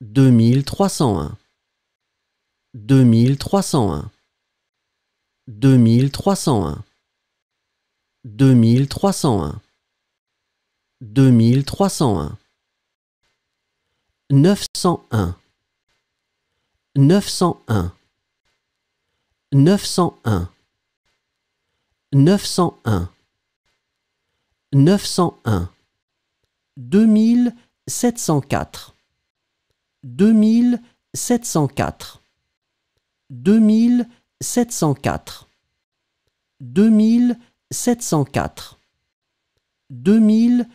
2301 2301 2301 2301 2301 901 901 901 901 901 2704 2704 2704 2704 2704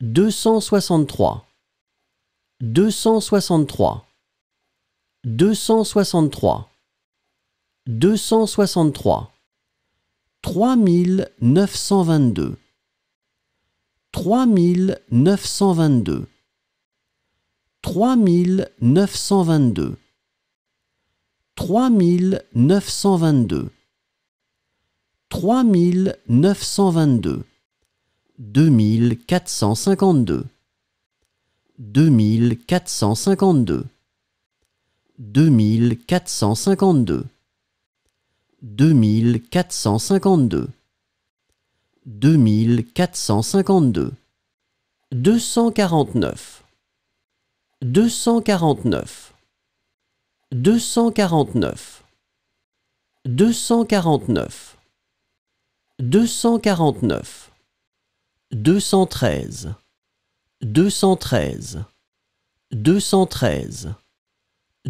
263 263 263 263 263 3922 3922 3922 3922 3922 2452 2452 2452 2452 2452. 249. 249. 249. 249. 249. 213. 213. 213.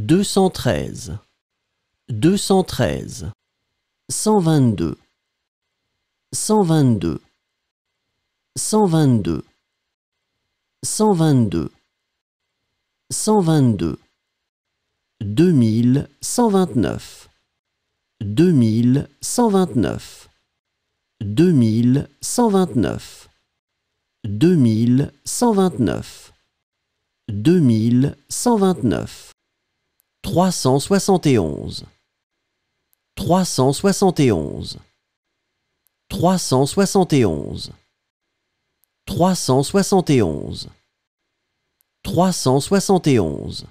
213. 213. 122. 122 122 122 122 2129 2129 2129 2129 2129 371 371 371 371 371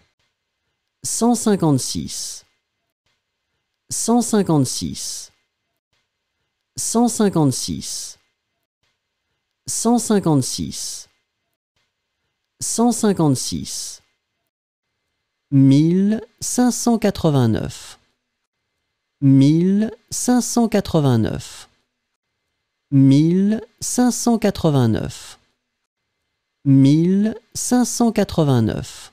156 156 156 156 156 1589 1589 1589 1589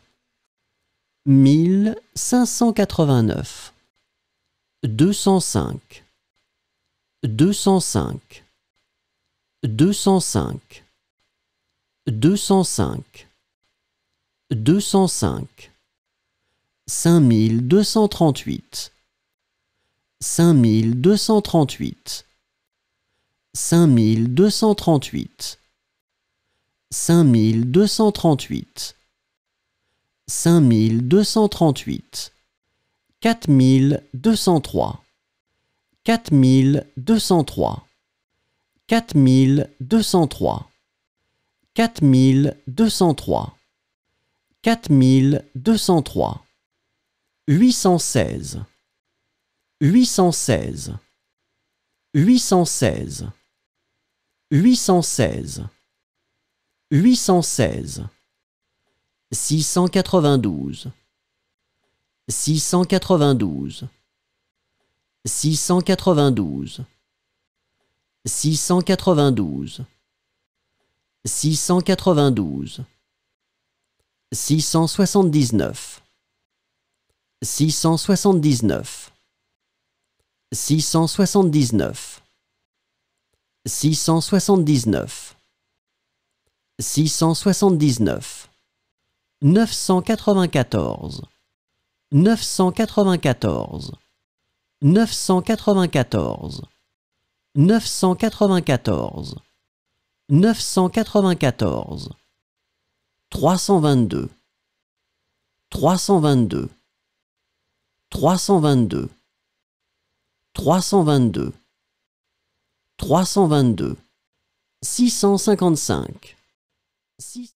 1589 205 205 205 205 205 5238 5238 5238 5238 5238 5238 4203 4203 4203 4203 4203 816 816 816 816 816 692 692 692 692 692 679 679 679 679 679 994 994 994 994 994 322 322 322 322 322 655 6